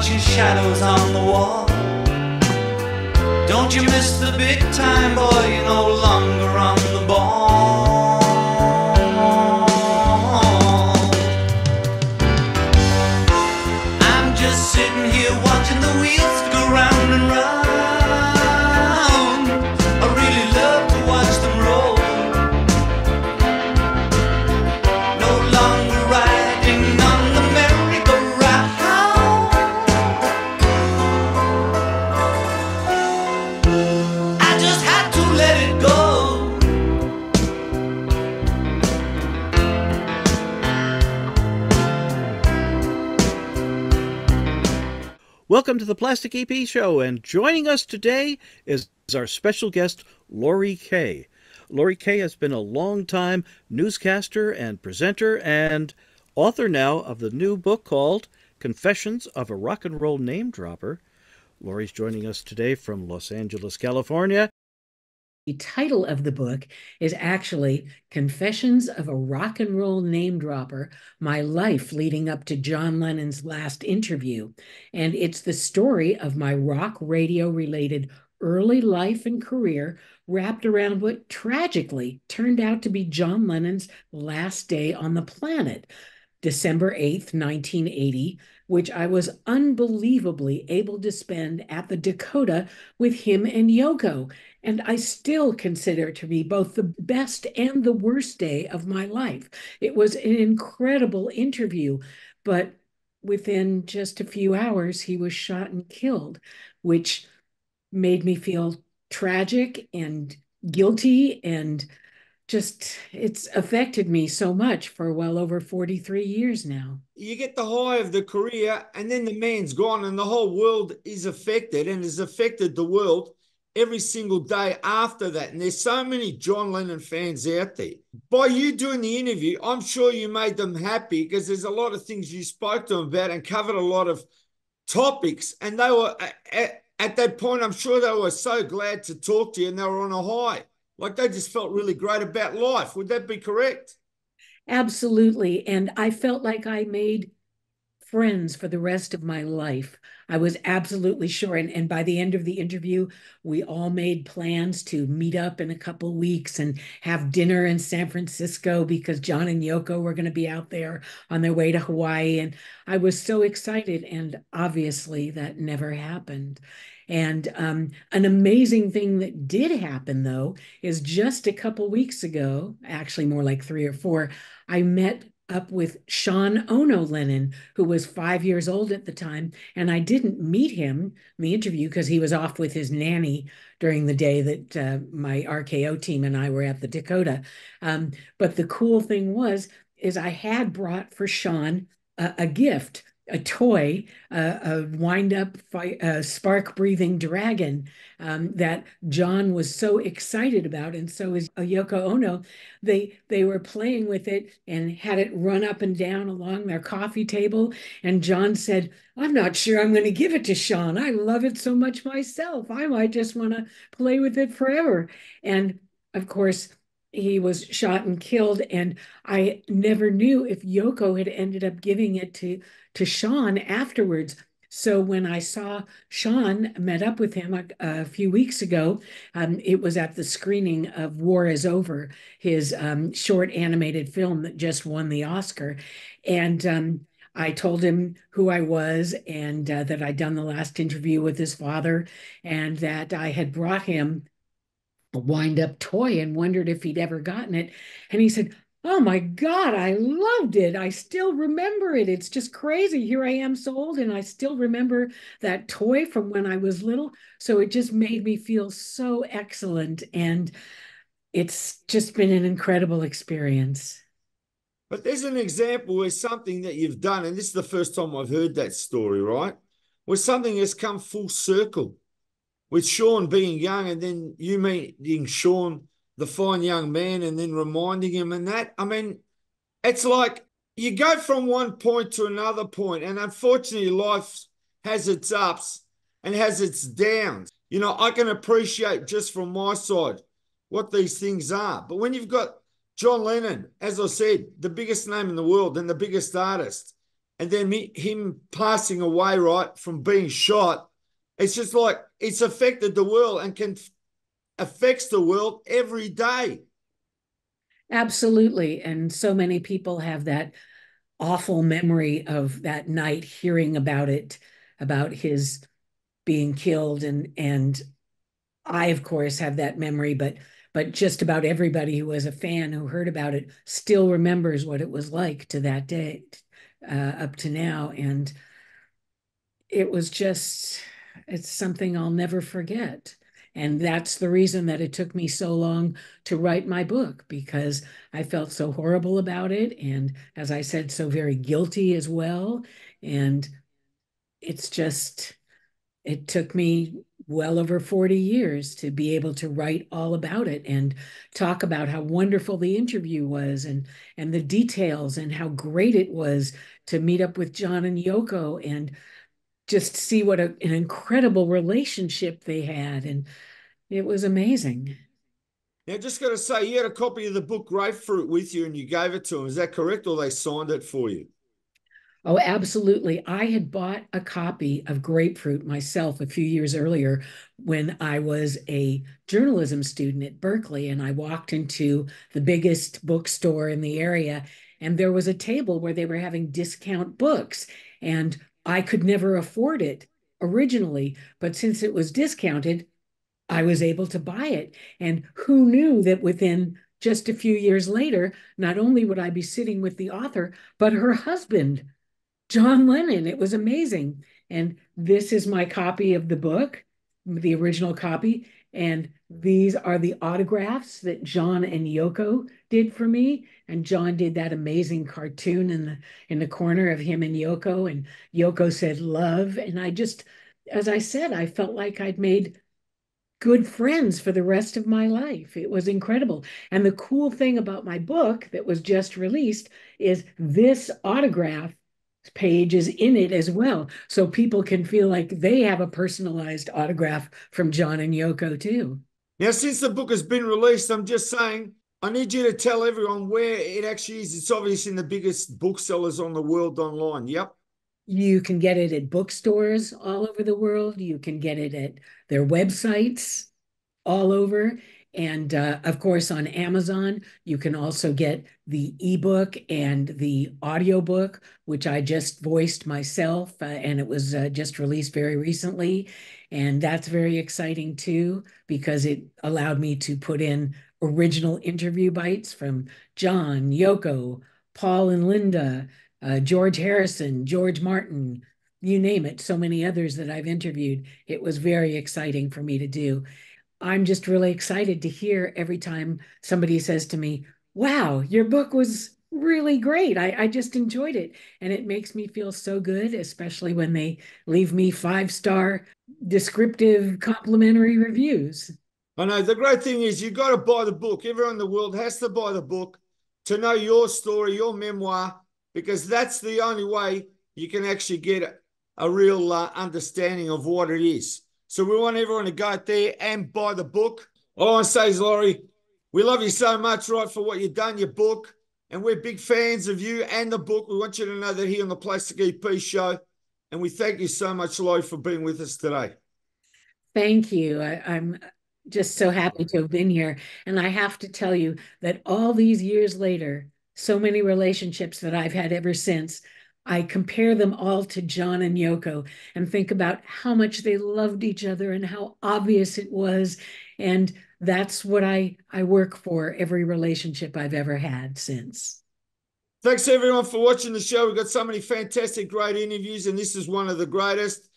watching shadows on the wall. Don't you miss the big time, boy? You're no longer on welcome to the Plastic EP Show. And joining us today is our special guest, Lori Kay. Lori Kay has been a long-time newscaster and presenter and author now of the new book called Confessions of a Rock and Roll Name Dropper. Lori's joining us today from Los Angeles, California. The title of the book is actually Confessions of a Rock and Roll Name Dropper My Life Leading Up to John Lennon's Last Interview. And it's the story of my rock radio related early life and career wrapped around what tragically turned out to be John Lennon's last day on the planet. December 8th, 1980, which I was unbelievably able to spend at the Dakota with him and Yoko. And I still consider to be both the best and the worst day of my life. It was an incredible interview, but within just a few hours, he was shot and killed, which made me feel tragic and guilty and just it's affected me so much for well over 43 years now you get the high of the career and then the man's gone and the whole world is affected and has affected the world every single day after that and there's so many john lennon fans out there by you doing the interview i'm sure you made them happy because there's a lot of things you spoke to them about and covered a lot of topics and they were at, at that point i'm sure they were so glad to talk to you and they were on a high like they just felt really great about life. Would that be correct? Absolutely. And I felt like I made friends for the rest of my life. I was absolutely sure. And, and by the end of the interview, we all made plans to meet up in a couple weeks and have dinner in San Francisco because John and Yoko were going to be out there on their way to Hawaii. And I was so excited. And obviously, that never happened. And um, an amazing thing that did happen, though, is just a couple weeks ago, actually more like three or four, I met up with Sean Ono Lennon, who was five years old at the time. And I didn't meet him in the interview because he was off with his nanny during the day that uh, my RKO team and I were at the Dakota. Um, but the cool thing was, is I had brought for Sean a, a gift a toy, a wind up spark breathing dragon um, that John was so excited about, and so is Yoko Ono. They they were playing with it and had it run up and down along their coffee table, and John said, "I'm not sure I'm going to give it to Sean. I love it so much myself. I might just want to play with it forever." And of course, he was shot and killed and i never knew if yoko had ended up giving it to to sean afterwards so when i saw sean met up with him a, a few weeks ago um, it was at the screening of war is over his um, short animated film that just won the oscar and um, I told him who I was and uh, that I'd done the last interview with his father and that I had brought him wind up toy and wondered if he'd ever gotten it. And he said, Oh my God, I loved it. I still remember it. It's just crazy. Here I am so old, and I still remember that toy from when I was little. So it just made me feel so excellent. And it's just been an incredible experience. But there's an example where something that you've done, and this is the first time I've heard that story, right? Where something has come full circle with Sean being young and then you meeting Sean, the fine young man, and then reminding him and that. I mean, it's like you go from one point to another point, and unfortunately, life has its ups and has its downs. You know, I can appreciate just from my side what these things are. But when you've got John Lennon, as I said, the biggest name in the world and the biggest artist, and then me, him passing away, right, from being shot it's just like it's affected the world and can affects the world every day. Absolutely. And so many people have that awful memory of that night hearing about it, about his being killed. And and I, of course, have that memory, but but just about everybody who was a fan who heard about it still remembers what it was like to that day uh, up to now. And it was just it's something I'll never forget. And that's the reason that it took me so long to write my book because I felt so horrible about it. And as I said, so very guilty as well. And it's just, it took me well over 40 years to be able to write all about it and talk about how wonderful the interview was and and the details and how great it was to meet up with John and Yoko and just see what a, an incredible relationship they had. And it was amazing. Yeah, just got to say, you had a copy of the book Grapefruit with you and you gave it to him. Is that correct? Or they signed it for you? Oh, absolutely. I had bought a copy of Grapefruit myself a few years earlier when I was a journalism student at Berkeley. And I walked into the biggest bookstore in the area, and there was a table where they were having discount books. And I could never afford it originally, but since it was discounted, I was able to buy it. And who knew that within just a few years later, not only would I be sitting with the author, but her husband, John Lennon. It was amazing. And this is my copy of the book, the original copy. And these are the autographs that John and Yoko did for me. And John did that amazing cartoon in the in the corner of him and Yoko. And Yoko said love. And I just, as I said, I felt like I'd made good friends for the rest of my life. It was incredible. And the cool thing about my book that was just released is this autograph page is in it as well. So people can feel like they have a personalized autograph from John and Yoko too. Now, since the book has been released, I'm just saying I need you to tell everyone where it actually is. It's obviously in the biggest booksellers on the world online. Yep. You can get it at bookstores all over the world. You can get it at their websites all over. And uh, of course, on Amazon, you can also get the ebook and the audiobook, which I just voiced myself, uh, and it was uh, just released very recently. And that's very exciting too, because it allowed me to put in original interview bites from John, Yoko, Paul and Linda, uh, George Harrison, George Martin, you name it, so many others that I've interviewed. It was very exciting for me to do. I'm just really excited to hear every time somebody says to me, Wow, your book was really great. I, I just enjoyed it. And it makes me feel so good, especially when they leave me five star descriptive complimentary reviews. I oh, know. The great thing is, you've got to buy the book. Everyone in the world has to buy the book to know your story, your memoir, because that's the only way you can actually get a real uh, understanding of what it is. So we want everyone to go out there and buy the book. All I say is, Laurie, we love you so much, right, for what you've done, your book. And we're big fans of you and the book. We want you to know that here on the Plastic EP show. And we thank you so much, Laurie, for being with us today. Thank you. I, I'm just so happy to have been here. And I have to tell you that all these years later, so many relationships that I've had ever since I compare them all to John and Yoko and think about how much they loved each other and how obvious it was. And that's what I, I work for every relationship I've ever had since. Thanks everyone for watching the show. We've got so many fantastic, great interviews, and this is one of the greatest.